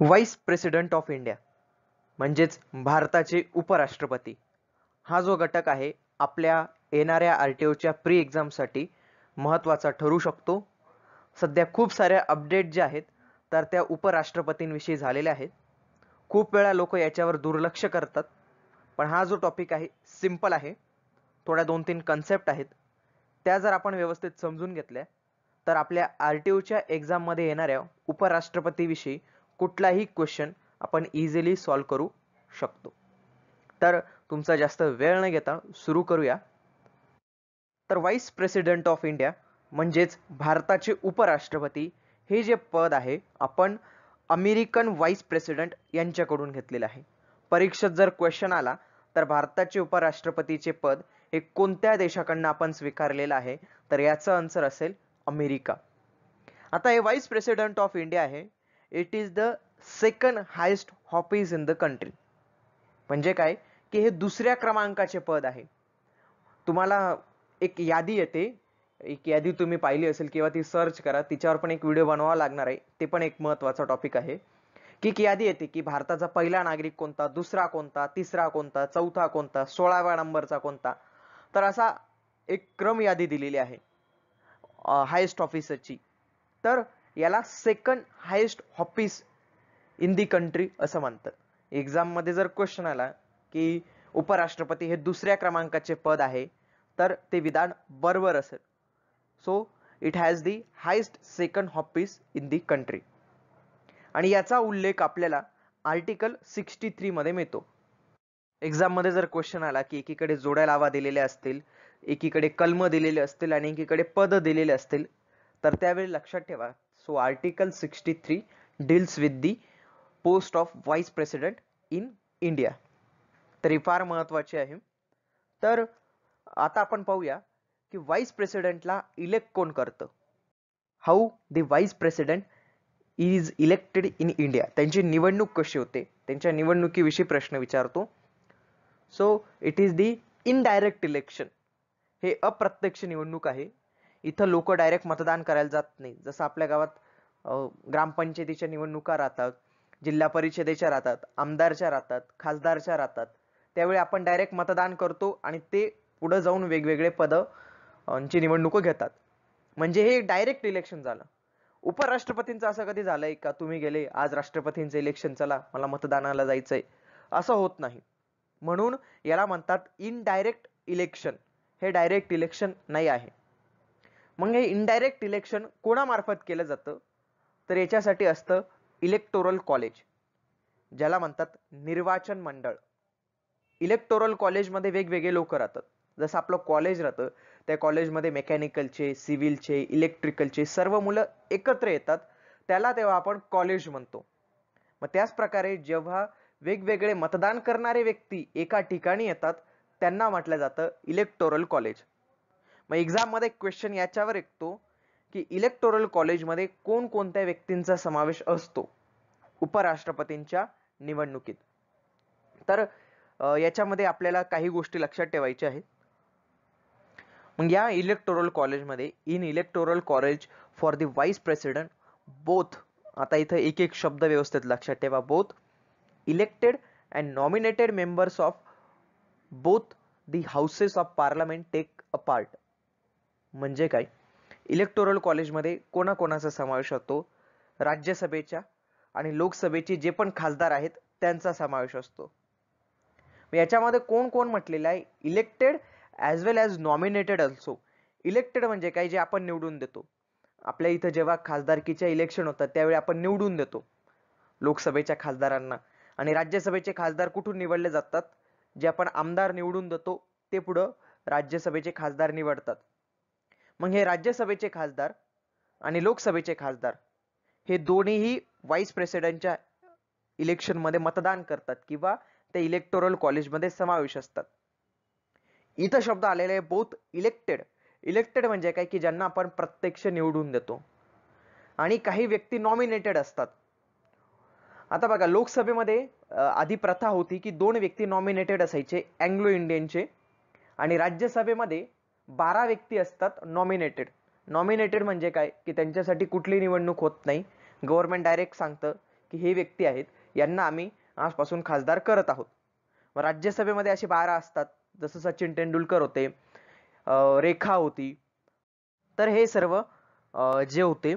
vice president of India म्हणजेच भारताचे उपराष्ट्रपती हा जो घटक आहे आपल्या येणाऱ्या आर टी ओच्या प्री एक्झामसाठी महत्त्वाचा ठरू शकतो सध्या खूप साऱ्या अपडेट ज्या आहेत तर त्या उपराष्ट्रपतींविषयी झालेल्या आहेत खूप वेळा लोक याच्यावर दुर्लक्ष करतात पण हा जो टॉपिक आहे सिम्पल आहे थोड्या दोन तीन कन्सेप्ट आहेत त्या जर आपण व्यवस्थित समजून घेतल्या तर आपल्या आर टी ओच्या एक्झाममध्ये येणाऱ्या उपराष्ट्रपतीविषयी कुठलाही क्वेश्चन आपण इझिली सॉल्व करू शकतो तर तुमचा जास्त वेळ न घेता सुरू करूया तर वाईस प्रेसिडेंट ऑफ इंडिया म्हणजेच भारताचे उपराष्ट्रपती हे जे पद आहे आपण अमेरिकन वाईस प्रेसिडेंट यांच्याकडून घेतलेलं आहे परीक्षेत जर क्वेश्चन आला तर भारताचे उपराष्ट्रपतीचे पद हे कोणत्या देशाकडनं आपण स्वीकारलेलं आहे तर याचं आन्सर असेल अमेरिका आता हे वाईस प्रेसिडेंट ऑफ इंडिया आहे it is the second highest office in the country म्हणजे काय की हे दुसऱ्या क्रमांकाचे पद आहे तुम्हाला एक यादी येते एक यादी तुम्ही पाहिली असेल किंवा ती सर्च करा तिच्यावर पण एक व्हिडिओ बनवावा लागणार आहे ते पण एक महत्त्वाचा टॉपिक आहे की एक यादी येते की भारताचा पहिला नागरिक कोणता दुसरा कोणता तिसरा कोणता चौथा कोणता सोळाव्या नंबरचा कोणता तर असा एक क्रम यादी दिलेली आहे हायेस्ट ऑफिसरची तर याला second highest office in the country असं म्हणतात एक्झाममध्ये जर क्वेश्चन आला की उपराष्ट्रपती हे दुसऱ्या क्रमांकाचे पद आहे तर ते विधान बरोबर असेल so it has the highest second office in the country आणि याचा उल्लेख आपल्याला आर्टिकल सिक्स्टी थ्रीमध्ये मिळतो एक्झाममध्ये जर क्वेश्चन आला की एकीकडे जोड्या लावा दिलेले असतील एकीकडे कलम दिलेले असतील आणि एकीकडे पद दिलेले असतील तर त्यावेळी लक्षात ठेवा So Article 63 deals with the post of vice president in India तरी फार महत्वाचे आहे तर आता आपण पाहूया की वाईस प्रेसिडेंटला इलेक्ट कोण करतं how the vice president is elected in India त्यांची निवडणूक कशी होते त्यांच्या निवडणुकीविषयी प्रश्न विचारतो so it is the indirect election हे अप्रत्यक्ष निवडणूक आहे इथं लोक डायरेक्ट मतदान करायला जात नाही जसं आपल्या गावात ग्रामपंचायतीच्या निवडणुका राहतात जिल्हा परिषदेच्या राहतात आमदारच्या राहतात खासदारच्या राहतात त्यावेळी आपण डायरेक्ट मतदान करतो आणि ते पुढे जाऊन वेगवेगळे पदांची निवडणुकं घेतात म्हणजे हे डायरेक्ट इलेक्शन झालं उपराष्ट्रपतींचं असं कधी झालंय का तुम्ही गेले आज राष्ट्रपतींचं इलेक्शन चला मला मतदानाला जायचंय असं होत नाही म्हणून याला म्हणतात इनडायरेक्ट इलेक्शन हे डायरेक्ट इलेक्शन नाही आहे मग हे इनडायरेक्ट इलेक्शन कोणामार्फत केलं जातं तर याच्यासाठी असतं इलेक्टोरल कॉलेज ज्याला म्हणतात निर्वाचन मंडळ इलेक्टोरल कॉलेजमध्ये वेगवेगळे लोक राहतात जसं आपलं कॉलेज राहतं त्या कॉलेजमध्ये मेकॅनिकलचे सिव्हिलचे इलेक्ट्रिकलचे सर्व मुलं एकत्र येतात त्याला तेव्हा आपण कॉलेज म्हणतो मग त्याच प्रकारे जेव्हा वेगवेगळे मतदान करणारे व्यक्ती एका ठिकाणी येतात त्यांना म्हटलं जातं इलेक्टोरल कॉलेज मग एक्झाममध्ये क्वेश्चन याच्यावर ऐकतो की इलेक्टोरल कॉलेजमध्ये कोणकोणत्या व्यक्तींचा समावेश असतो उपराष्ट्रपतींच्या निवडणुकीत तर याच्यामध्ये आपल्याला काही गोष्टी लक्षात ठेवायच्या आहेत मग या इलेक्टोरल कॉलेजमध्ये in electoral college for the vice president both आता इथं एक एक शब्द व्यवस्थित लक्षात ठेवा both elected and nominated members of both the houses of parliament take a part म्हणजे काय इलेक्टोरल कॉलेजमध्ये कोणाकोणाचा समावेश होतो राज्यसभेच्या आणि लोकसभेचे जे पण खासदार आहेत त्यांचा समावेश असतो याच्यामध्ये कोण कोण म्हटलेलं आहे elected as well as nominated also elected म्हणजे काय जे आपण निवडून देतो आपल्या इथं जेव्हा खासदारकीच्या इलेक्शन होतात त्यावेळी आपण निवडून देतो लोकसभेच्या खासदारांना आणि राज्यसभेचे खासदार कुठून निवडले जातात जे आपण आमदार निवडून देतो ते पुढं राज्यसभेचे खासदार निवडतात मग हे राज्यसभेचे खासदार आणि लोकसभेचे खासदार हे दोन्हीही व्हाईस प्रेसिडेंटच्या इलेक्शनमध्ये मतदान करतात किंवा ते इलेक्टोरल कॉलेजमध्ये समावेश असतात इथं शब्द आलेले आहे बोथ इलेक्टेड इलेक्टेड म्हणजे काय की ज्यांना आपण प्रत्यक्ष निवडून देतो आणि काही व्यक्ती नॉमिनेटेड असतात आता बघा लोकसभेमध्ये आधी प्रथा होती की दोन व्यक्ती नॉमिनेटेड असायचे अँग्लो इंडियनचे आणि राज्यसभेमध्ये बारा व्यक्ती असतात नॉमिनेटेड नॉमिनेटेड म्हणजे काय की त्यांच्यासाठी कुठली निवडणूक होत नाही गव्हर्नमेंट डायरेक्ट सांगतं की हे व्यक्ती आहेत यांना आम्ही आजपासून खासदार करत आहोत राज्यसभेमध्ये असे बारा असतात जसं सचिन तेंडुलकर होते रेखा होती तर हे सर्व जे होते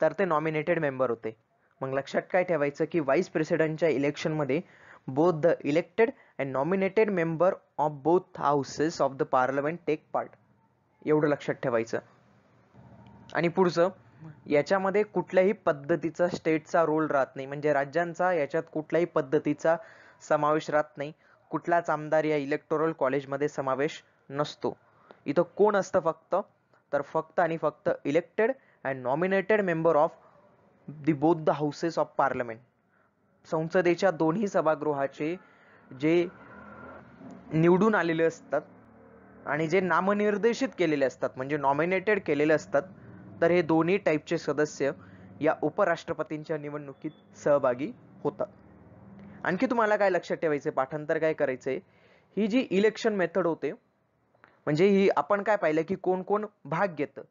तर ते नॉमिनेटेड मेंबर होते मग लक्षात काय ठेवायचं की व्हाईस प्रेसिडेंटच्या इलेक्शनमध्ये both the elected and nominated member of both houses of the parliament take part एवढं लक्षात ठेवायचं आणि पुढचं याच्यामध्ये कुठल्याही पद्धतीचा स्टेटचा रोल राहत नाही म्हणजे राज्यांचा याच्यात कुठल्याही पद्धतीचा समावेश राहत नाही कुठलाच आमदार या इलेक्टोरल कॉलेजमध्ये समावेश नसतो इथं कोण असतं फक्त तर फक्त आणि फक्त elected and nominated member of the both the houses of parliament संसदेच्या दोन्ही सभागृहाचे जे निवडून आलेले असतात आणि जे नामनिर्देशित केलेले असतात म्हणजे नॉमिनेटेड केलेले असतात तर हे दोन्ही टाईपचे सदस्य या उपराष्ट्रपतींच्या निवडणुकीत सहभागी होतात आणखी तुम्हाला काय लक्षात ठेवायचं पाठांतर काय करायचंय ही जी इलेक्शन मेथड होते म्हणजे ही आपण काय पाहिलं की कोण कोण भाग घेतं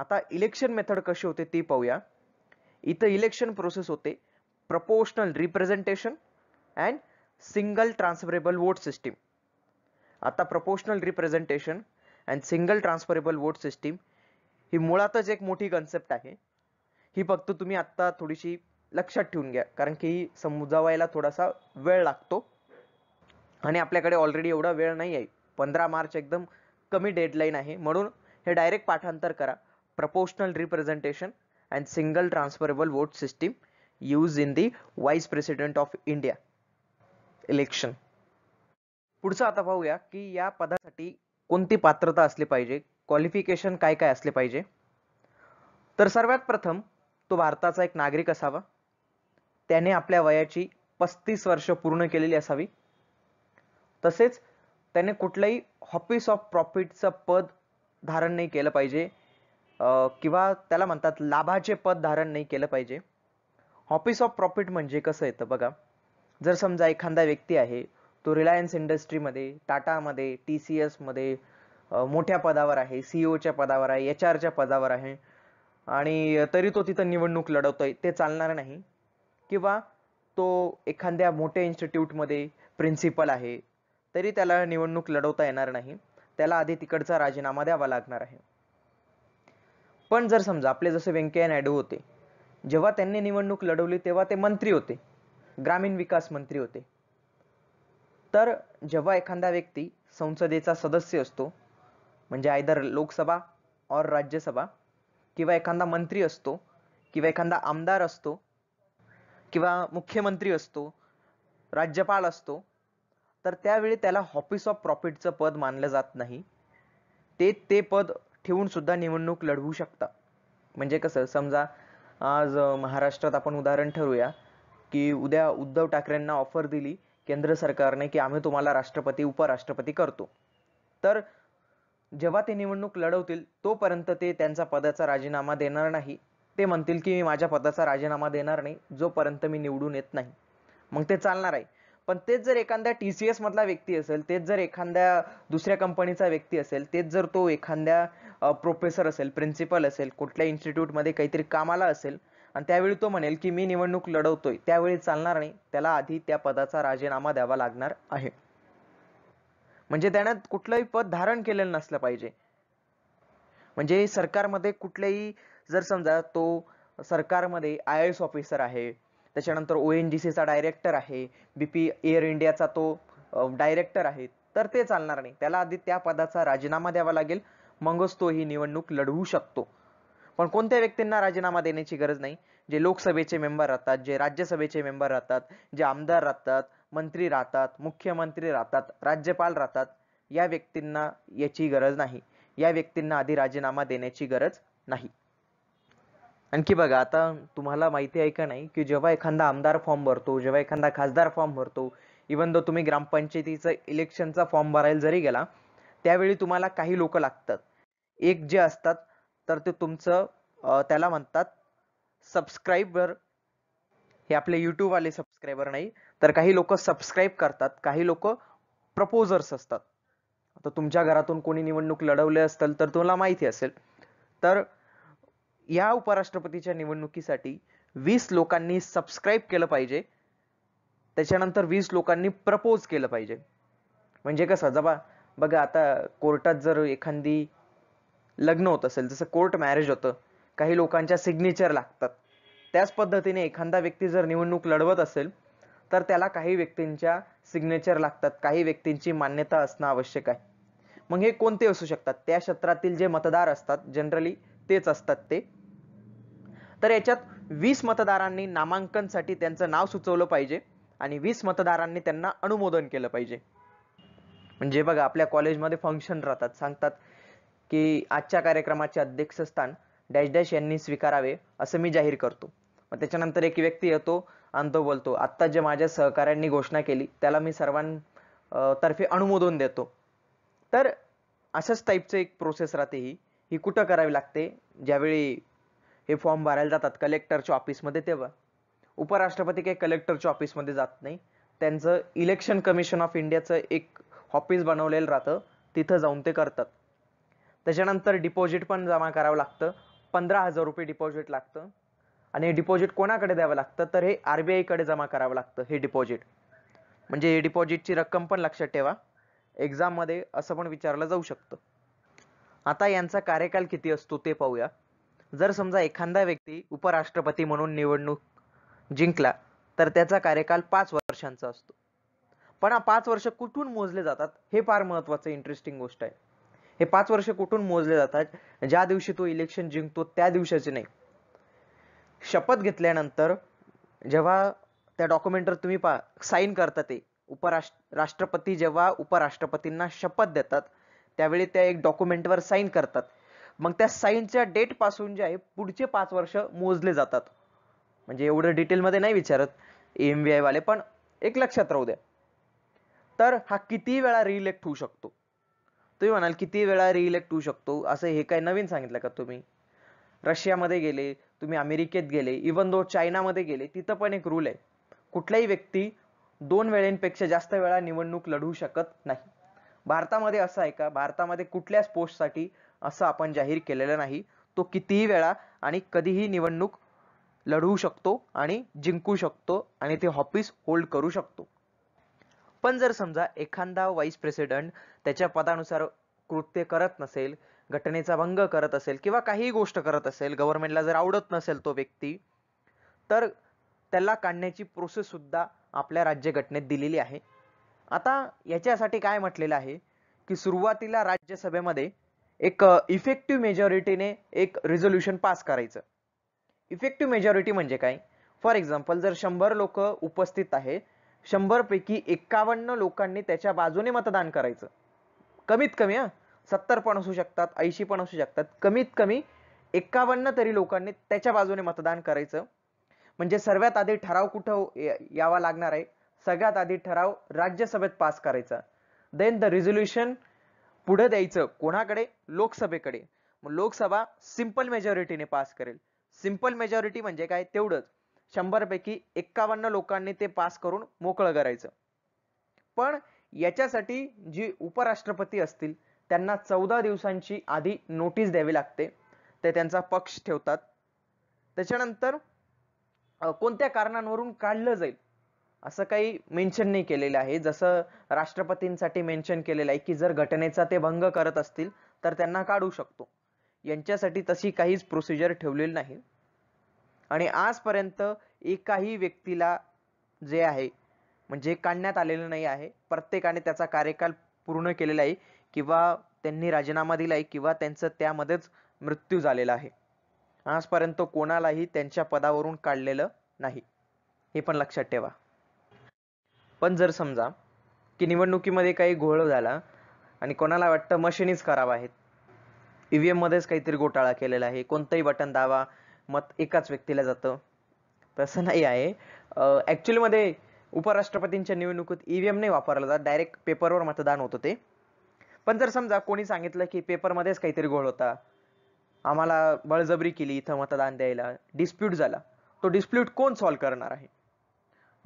आता इलेक्शन मेथड कशी होते ती पाहूया इथं इलेक्शन प्रोसेस होते proportional representation and single transferable vote system आता proportional representation and single transferable vote system ही मुळातच एक मोठी कन्सेप्ट आहे ही फक्त तुम्ही आत्ता थोडीशी लक्षात ठेवून घ्या कारण की ही समजावायला थोडासा वेळ लागतो आणि आपल्याकडे ऑलरेडी एवढा वेळ नाही आहे पंधरा मार्च एकदम कमी डेडलाईन आहे म्हणून हे डायरेक्ट पाठांतर करा proportional representation and single transferable vote system use in the vice president of India election पुढचं आता पाहूया की या पदासाठी कोणती पात्रता असली पाहिजे क्वालिफिकेशन काय काय असले पाहिजे तर सर्वात प्रथम तो भारताचा एक नागरिक असावा त्याने आपल्या वयाची पस्तीस वर्ष पूर्ण केलेली असावी तसेच त्याने कुठलंही ऑफिस ऑफ प्रॉफिटचं पद धारण नाही केलं पाहिजे किंवा त्याला म्हणतात लाभाचे पद धारण नाही केलं पाहिजे ऑफिस ऑफ प्रॉफिट म्हणजे कसं येतं बघा जर समजा एखादा व्यक्ती आहे तो रिलायन्स इंडस्ट्रीमध्ये टाटामध्ये टी सी एसमध्ये मोठ्या पदावर आहे ओच्या e पदावर आहे एच आरच्या पदावर आहे आणि तरी तो तिथं निवडणूक लढवतोय ते चालणार नाही किंवा तो एखाद्या मोठ्या इन्स्टिट्यूटमध्ये प्रिन्सिपल आहे तरी त्याला निवडणूक लढवता येणार नाही त्याला आधी तिकडचा राजीनामा द्यावा लागणार आहे पण जर समजा आपले जसे व्यंकय्या नायडू होते जेव्हा त्यांनी निवडणूक लढवली तेव्हा ते मंत्री होते ग्रामीण विकास मंत्री होते तर जेव्हा एखादा व्यक्ती संसदेचा सदस्य असतो म्हणजे आयदर लोकसभा और राज्यसभा किंवा एखादा मंत्री असतो किंवा एखादा आमदार असतो किंवा मुख्यमंत्री असतो राज्यपाल असतो तर त्यावेळी त्याला ऑफिस ऑफ प्रॉफिटचं पद मानलं जात नाही ते ते पद ठेवून सुद्धा निवडणूक लढवू शकता म्हणजे कसं समजा आज महाराष्ट्रात आपण उदाहरण ठरवूया की उद्या उद्धव ठाकरेंना ऑफर दिली केंद्र सरकारने की आम्ही तुम्हाला राष्ट्रपती उपराष्ट्रपती करतो तर जेव्हा ते निवडणूक लढवतील तोपर्यंत ते त्यांचा पदाचा राजीनामा देणार नाही ते म्हणतील की मी माझ्या पदाचा राजीनामा देणार नाही जोपर्यंत मी निवडून येत नाही मग ते चालणार आहे पण तेच जर एखाद्या टी सी एसमधला मधला व्यक्ती असेल तेच जर एखाद्या दुसऱ्या कंपनीचा व्यक्ती असेल तेच जर तो एखाद्या प्रोफेसर असेल प्रिन्सिपल असेल कुठल्या इन्स्टिट्यूटमध्ये काहीतरी कामाला असेल आणि त्यावेळी तो म्हणेल की मी निवडणूक लढवतोय त्यावेळी चालणार नाही त्याला आधी त्या पदाचा राजीनामा द्यावा लागणार आहे म्हणजे त्याने कुठलंही पद धारण केलेलं नसलं पाहिजे म्हणजे सरकारमध्ये कुठलेही जर समजा तो सरकारमध्ये आय एस ऑफिसर आहे त्याच्यानंतर ओ एन जी डायरेक्टर आहे बीपी एअर इंडियाचा तो डायरेक्टर आहे तर ते चालणार नाही त्याला आधी त्या पदाचा राजीनामा द्यावा लागेल मगच तो ही निवडणूक लढवू शकतो पण कोणत्या व्यक्तींना राजीनामा देण्याची गरज नाही जे लोकसभेचे मेंबर राहतात जे राज्यसभेचे मेंबर राहतात जे आमदार राहतात मंत्री राहतात मुख्यमंत्री राहतात राज्यपाल राहतात या व्यक्तींना याची गरज नाही या व्यक्तींना आधी राजीनामा देण्याची गरज नाही आणखी बघा आता तुम्हाला माहिती आहे का नाही की जेव्हा एखादा आमदार फॉर्म भरतो जेव्हा एखादा खासदार फॉर्म भरतो इवन दो तुम्ही ग्रामपंचायतीचा इलेक्शनचा फॉर्म भरायला जरी गेला त्यावेळी तुम्हाला काही लोक लागतात एक जे असतात तर ते तुमचं त्याला म्हणतात सबस्क्राईबर हे आपले युट्यूबवाले सबस्क्राईबर नाही तर काही लोक सबस्क्राईब करतात काही लोक प्रपोजर्स असतात आता तुमच्या घरातून कोणी निवडणूक लढवले असतील तर तुम्हाला माहिती असेल तर या उपराष्ट्रपतीच्या निवडणुकीसाठी वीस लोकांनी सबस्क्राईब केलं पाहिजे त्याच्यानंतर वीस लोकांनी प्रपोज केलं पाहिजे म्हणजे कसं जबा बघा आता कोर्टात जर एखादी लग्न होत असेल जसं कोर्ट मॅरेज होतं काही लोकांच्या सिग्नेचर लागतात त्याच पद्धतीने एखादा व्यक्ती जर निवडणूक लढवत असेल तर त्याला काही व्यक्तींच्या सिग्नेचर लागतात काही व्यक्तींची मान्यता असणं आवश्यक आहे मग हे कोणते असू शकतात त्या क्षेत्रातील जे मतदार असतात जनरली तेच असतात ते तर याच्यात वीस मतदारांनी नामांकनसाठी त्यांचं नाव सुचवलं पाहिजे आणि वीस मतदारांनी त्यांना अनुमोदन केलं पाहिजे म्हणजे बघा आपल्या कॉलेजमध्ये फंक्शन राहतात सांगतात की आजच्या कार्यक्रमाचे अध्यक्षस्थान डॅश डॅश यांनी स्वीकारावे असं मी जाहीर करतो मग त्याच्यानंतर एक व्यक्ती येतो आणि तो बोलतो आत्ता जे माझ्या सहकाऱ्यांनी घोषणा केली त्याला मी सर्वां तर्फे अनुमोदन देतो तर अशाच टाईपचं एक प्रोसेस राहते ही ही कुठं करावी लागते ज्यावेळी हे फॉर्म भरायला जातात कलेक्टरच्या ऑफिसमध्ये तेव्हा उपराष्ट्रपती काही कलेक्टरच्या ऑफिसमध्ये जात नाही त्यांचं इलेक्शन कमिशन ऑफ इंडियाचं एक ऑफिस बनवलेलं राहतं तिथं जाऊन ते करतात त्याच्यानंतर डिपॉझिट पण जमा करावं लागतं पंधरा हजार रुपये डिपॉझिट लागतं आणि डिपॉझिट कोणाकडे द्यावं लागतं तर हे आर बी आयकडे जमा करावं लागतं हे डिपॉझिट म्हणजे हे डिपॉझिटची रक्कम पण लक्षात ठेवा एक्झाममध्ये असं पण विचारलं जाऊ शकतं आता यांचा कार्यकाल किती असतो ते पाहूया जर समजा एखादा व्यक्ती उपराष्ट्रपती म्हणून निवडणूक जिंकला तर त्याचा कार्यकाल पाच वर्षांचा असतो पण हा पाच वर्ष कुठून मोजले जातात हे फार महत्वाचं इंटरेस्टिंग गोष्ट आहे हे पाच वर्ष कुठून मोजले जातात ज्या दिवशी तो इलेक्शन जिंकतो त्या दिवसाचे नाही शपथ घेतल्यानंतर जेव्हा त्या डॉक्युमेंटवर तुम्ही पा साईन करता ते उपराष्ट्र राष्ट्रपती जेव्हा उपराष्ट्रपतींना शपथ देतात त्यावेळी त्या एक डॉक्युमेंटवर साईन करतात मग त्या साईनच्या पासून जे आहे पुढचे पाच वर्ष मोजले जातात म्हणजे एवढं डिटेलमध्ये नाही विचारत एम वाले पण एक लक्षात राहू द्या तर हा किती वेळा रिइलेक्ट होऊ शकतो तुम्ही म्हणाल किती वेळा रिइलेक्ट होऊ शकतो असं हे काय नवीन सांगितलं का तुम्ही रशियामध्ये गेले तुम्ही अमेरिकेत गेले इवन दो चायनामध्ये गेले तिथं पण एक रूल आहे कुठलाही व्यक्ती दोन वेळेंपेक्षा जास्त वेळा निवडणूक लढवू शकत नाही भारतामध्ये असं आहे का भारतामध्ये कुठल्याच पोस्टसाठी असं आपण जाहीर केलेलं नाही तो कितीही वेळा आणि कधीही निवडणूक लढवू शकतो आणि जिंकू शकतो आणि ते ऑफिस होल्ड करू शकतो पण जर समजा एखादा वाईस प्रेसिडेंट त्याच्या पदानुसार कृत्य करत नसेल घटनेचा भंग करत असेल किंवा काहीही गोष्ट करत असेल गव्हर्नमेंटला जर आवडत नसेल तो व्यक्ती तर त्याला काढण्याची प्रोसेस सुद्धा आपल्या राज्यघटनेत दिलेली आहे आता याच्यासाठी काय म्हटलेलं आहे की सुरुवातीला राज्यसभेमध्ये एक इफेक्टिव्ह मेजॉरिटीने एक रिझोल्युशन पास करायचं इफेक्टिव्ह मेजॉरिटी म्हणजे काय फॉर एक्झाम्पल जर शंभर लोक उपस्थित आहे शंभरपैकी एक्कावन्न लोकांनी त्याच्या बाजूने मतदान करायचं कमीत कमी हां सत्तर पण असू शकतात ऐंशी पण असू शकतात कमीत कमी एक्कावन्न तरी लोकांनी त्याच्या बाजूने मतदान करायचं म्हणजे सर्वात आधी ठराव कुठं हो- यावा लागणार आहे सगळ्यात आधी ठराव राज्यसभेत पास करायचा देन द रिझोल्युशन पुढे द्यायचं कोणाकडे लोकसभेकडे मग लोकसभा सिंपल मेजॉरिटीने पास करेल सिंपल मेजॉरिटी म्हणजे काय तेवढंच शंभरपैकी एक्कावन्न लोकांनी ते पास करून मोकळं करायचं पण याच्यासाठी जी उपराष्ट्रपती असतील त्यांना चौदा दिवसांची आधी नोटीस द्यावी लागते ते त्यांचा पक्ष ठेवतात त्याच्यानंतर कोणत्या कारणांवरून काढलं जाईल असं काही मेन्शन नाही केलेलं आहे जसं राष्ट्रपतींसाठी मेन्शन केलेलं आहे की जर घटनेचा ते भंग करत असतील तर त्यांना काढू शकतो यांच्यासाठी तशी काहीच प्रोसिजर ठेवलेली नाही आणि आजपर्यंत एकाही व्यक्तीला जे आहे म्हणजे काढण्यात आलेलं नाही आहे प्रत्येकाने त्याचा कार्यकाल पूर्ण केलेला आहे किंवा त्यांनी राजीनामा दिलाय किंवा त्यांचं त्यामध्येच मृत्यू झालेला आहे आजपर्यंत कोणालाही त्यांच्या पदावरून काढलेलं नाही हे पण लक्षात ठेवा पण जर समजा की निवडणुकीमध्ये काही घोळ झाला आणि कोणाला वाटतं मशीनीच खराब आहेत e मध्येच काहीतरी घोटाळा केलेला आहे कोणतंही बटन दावा मत एकाच व्यक्तीला जातं तसं नाही आहे ॲक्च्युलीमध्ये उपराष्ट्रपतींच्या निवडणुकीत ईव्हीएम e नाही वापरला जात डायरेक्ट पेपरवर मतदान होतं ते पण जर समजा कोणी सांगितलं की पेपरमध्येच काहीतरी गोळ होता आम्हाला बळजबरी केली इथं मतदान द्यायला डिस्प्यूट झाला तो डिस्प्यूट कोण सॉल्व करणार आहे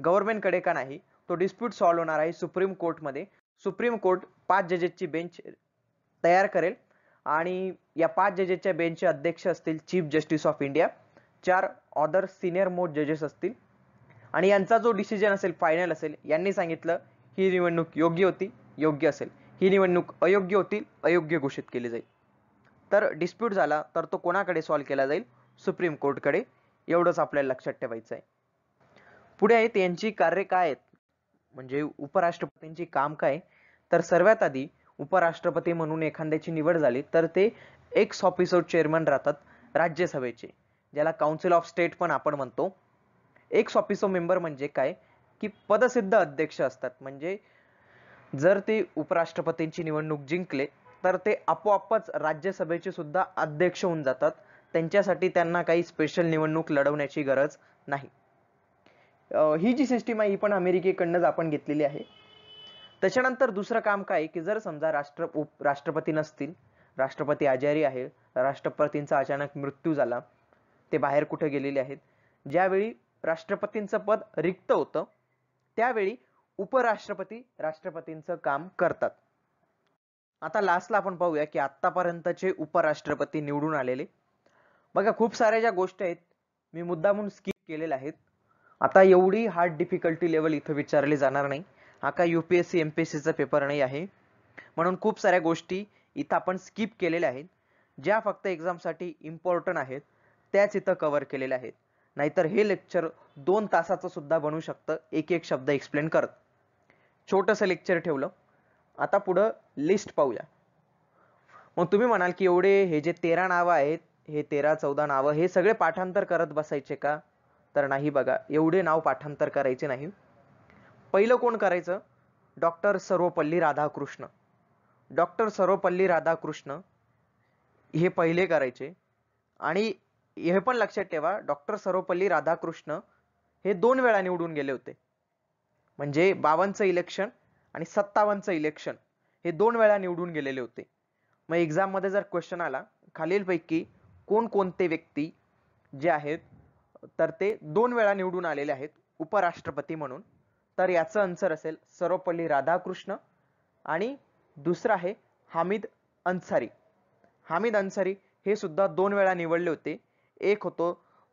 गव्हर्नमेंटकडे का नाही तो डिस्प्यूट सॉल्व होणार आहे सुप्रीम कोर्टमध्ये सुप्रीम कोर्ट पाच जजेसची बेंच तयार करेल आणि या पाच जजेसच्या बेंचचे अध्यक्ष असतील चीफ जस्टिस ऑफ इंडिया चार ऑदर सिनियर मोस्ट जजेस असतील आणि यांचा जो डिसिजन असेल फायनल असेल यांनी सांगितलं ही निवडणूक योग्य होती योग्य असेल ही निवडणूक अयोग्य होती अयोग्य घोषित केली जाईल तर डिस्प्यूट झाला तर तो कोणाकडे सॉल्व्ह केला जाईल सुप्रीम कोर्टकडे एवढंच आपल्याला लक्षात ठेवायचं आहे पुढे आहेत यांची कार्य काय आहेत म्हणजे उपराष्ट्रपतींची काम काय तर सर्वात आधी उपराष्ट्रपती म्हणून एखाद्याची निवड झाली तर ते एक ऑफिसो चेअरमन राहतात राज्यसभेचे ज्याला काउन्सिल ऑफ स्टेट पण आपण म्हणतो एक ऑफिसो मेंबर म्हणजे काय की पदसिद्ध अध्यक्ष असतात म्हणजे जर ते उपराष्ट्रपतींची निवडणूक जिंकले तर ते आपोआपच राज्यसभेचे सुद्धा अध्यक्ष होऊन जातात त्यांच्यासाठी त्यांना काही स्पेशल निवडणूक लढवण्याची गरज नाही ही जी सिस्टीम आहे ही पण अमेरिकेकडनंच आपण घेतलेली आहे त्याच्यानंतर दुसरं काम काय की जर समजा राष्ट्र उप राष्ट्रपती नसतील राष्ट्रपती आजारी आहे राष्ट्रपतींचा अचानक मृत्यू झाला ते बाहेर कुठे गेलेले आहेत ज्यावेळी राष्ट्रपतींचं पद रिक्त होतं त्यावेळी उपराष्ट्रपती राष्ट्रपतींचं काम करतात आता लास्टला आपण पाहूया की आत्तापर्यंतचे उपराष्ट्रपती निवडून आलेले बघा खूप साऱ्या ज्या गोष्टी आहेत मी मुद्दामून स्किप केलेल्या आहेत आता एवढी हार्ड डिफिकल्टी लेवल इथं विचारली जाणार नाही हा काय U P S C M P S सीचा पेपर नाही आहे म्हणून खूप साऱ्या गोष्टी इथं आपण स्किप केलेल्या आहेत ज्या फक्त एक्झामसाठी इम्पॉर्टंट आहेत त्याच इथं कव्हर केलेल्या आहेत नाहीतर हे लेक्चर दोन तासाचं सुद्धा बनू शकतं एक एक शब्द एक्सप्लेन करत छोटंसं लेक्चर ठेवलं आता पुढं लिस्ट पाहूया मग तुम्ही म्हणाल की एवढे हे जे तेरा नावं आहेत हे तेरा चौदा नावं हे सगळे पाठांतर करत बसायचे का तर नाही बघा एवढे नाव पाठांतर करायचे नाही पहिलं कोण करायचं डॉक्टर सर्वपल्ली राधाकृष्ण डॉक्टर सर्वपल्ली राधाकृष्ण हे पहिले करायचे आणि हे पण लक्षात ठेवा डॉक्टर सर्वपल्ली राधाकृष्ण हे दोन वेळा निवडून गेले होते म्हणजे बावनचं इलेक्शन आणि सत्तावन्नचं इलेक्शन हे दोन वेळा निवडून गेलेले होते मग एक्झाममध्ये जर क्वेश्चन आला खालीलपैकी कोण कोणते व्यक्ती जे आहेत तर ते दोन वेळा निवडून आलेले आहेत उपराष्ट्रपती म्हणून तर याचं आन्सर असेल सर्वपल्ली राधाकृष्ण आणि दुसरं आहे हामिद अन्सारी हामिद अन्सारी हे सुद्धा दोन वेळा निवडले होते एक होतो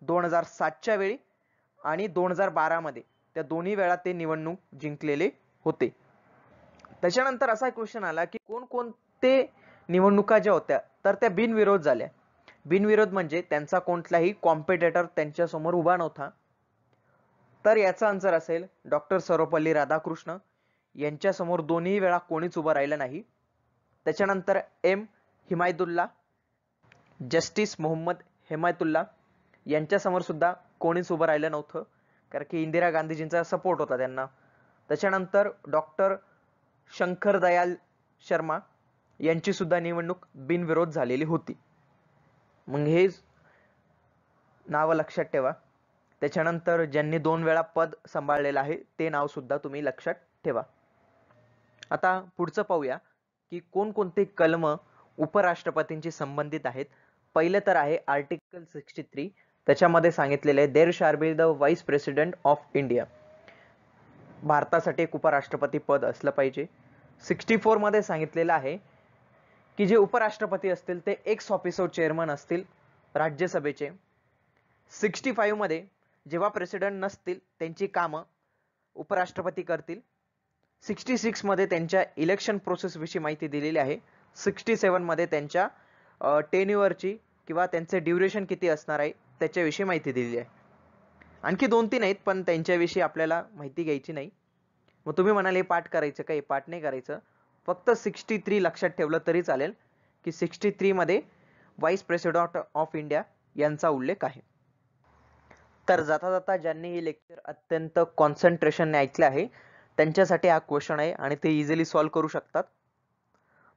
दोन हजार सातच्या वेळी आणि दोन हजार बारामध्ये त्या दोन्ही वेळा ते निवडणूक जिंकलेले होते त्याच्यानंतर असा क्वेश्चन आला की कोणकोणते निवडणुका ज्या होत्या तर त्या बिनविरोध झाल्या बिनविरोध म्हणजे त्यांचा कोणताही कॉम्पिटेटर त्यांच्यासमोर उभा नव्हता तर याचा आन्सर असेल डॉक्टर सर्वपल्ली राधाकृष्ण यांच्यासमोर दोन्ही वेळा कोणीच उभं राहिलं नाही त्याच्यानंतर एम हिमायतुल्ला जस्टिस मोहम्मद हिमायतुल्ला यांच्यासमोर सुद्धा कोणीच उभं राहिलं नव्हतं कारण की इंदिरा गांधीजींचा सपोर्ट होता त्यांना त्याच्यानंतर डॉक्टर शंकर दयाल शर्मा यांची सुद्धा निवडणूक बिनविरोध झालेली होती मग हे नाव लक्षात ठेवा त्याच्यानंतर ज्यांनी दोन वेळा पद सांभाळलेलं आहे ते नाव सुद्धा तुम्ही लक्षात ठेवा आता पुढचं पाहूया की कोणकोणते कलम उपराष्ट्रपतींशी संबंधित आहेत पहिलं तर आहे आर्टिकल सिक्स्टी थ्री त्याच्यामध्ये सांगितलेले there shall be the vice president of India भारतासाठी एक उपराष्ट्रपती पद असलं पाहिजे सिक्स्टी मध्ये सांगितलेलं आहे की जे उपराष्ट्रपती असतील ते एक्स ऑफिसर चेअरमन असतील राज्यसभेचे सिक्स्टी मध्ये जेव्हा प्रेसिडेंट नसतील त्यांची कामं उपराष्ट्रपती करतील सिक्स्टी सिक्समध्ये त्यांच्या इलेक्शन प्रोसेसविषयी माहिती दिलेली आहे सिक्स्टी सेवनमध्ये त्यांच्या टेन्युअरची किंवा त्यांचे ड्युरेशन किती असणार आहे त्याच्याविषयी माहिती दिलेली आहे आणखी दोन तीन आहेत पण त्यांच्याविषयी आपल्याला माहिती घ्यायची नाही मग तुम्ही म्हणाल हे पाठ करायचं काही पाठ नाही करायचं फक्त सिक्स्टी थ्री लक्षात ठेवलं तरी चालेल की सिक्स्टी थ्रीमध्ये व्हाईस प्रेसिडेंट ऑफ इंडिया यांचा उल्लेख आहे तर जाता जाता ज्यांनी हे लेक्चर अत्यंत कॉन्सन्ट्रेशनने ऐकले आहे त्यांच्यासाठी हा क्वेश्चन आहे आणि ते इझिली सॉल्व्ह करू शकतात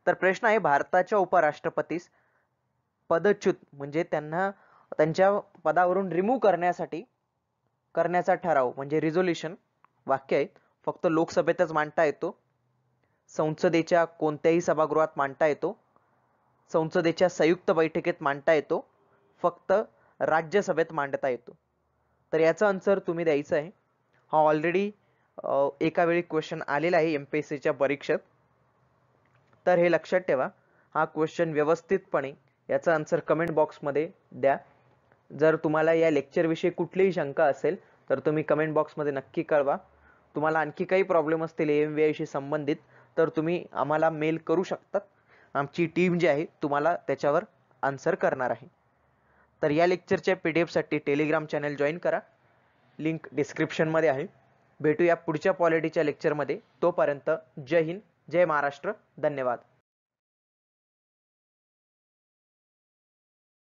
तर प्रश्न आहे भारताच्या उपराष्ट्रपतीस पदच्युत म्हणजे त्यांना त्यांच्या पदावरून रिमूव्ह करण्यासाठी करण्याचा ठराव म्हणजे रिझोल्युशन वाक्य आहे फक्त लोकसभेतच मांडता येतो संसदेच्या कोणत्याही सभागृहात मांडता येतो संसदेच्या संयुक्त बैठकीत मांडता येतो फक्त राज्यसभेत मांडता येतो तर याचा आन्सर तुम्ही द्यायचा आहे हा ऑलरेडी एका वेळी क्वेश्चन आलेला आहे एम पी एस सीच्या परीक्षेत तर हे लक्षात ठेवा हा क्वेश्चन व्यवस्थितपणे याचा आन्सर कमेंट बॉक्समध्ये द्या जर तुम्हाला या लेक्चरविषयी कुठलीही शंका असेल तर तुम्ही कमेंट बॉक्समध्ये नक्की कळवा तुम्हाला आणखी काही प्रॉब्लेम असतील एम व्ही संबंधित तर तुम्ही आम्हाला मेल करू शकता आमची टीम जी आहे तुम्हाला त्याच्यावर आन्सर करणार आहे तर या लेक्चरच्या पी डी एफसाठी टेलिग्राम चॅनल जॉईन करा लिंक डिस्क्रिप्शनमध्ये आहे भेटूया पुढच्या पॉलिटीच्या लेक्चरमध्ये तोपर्यंत जय हिंद जय महाराष्ट्र धन्यवाद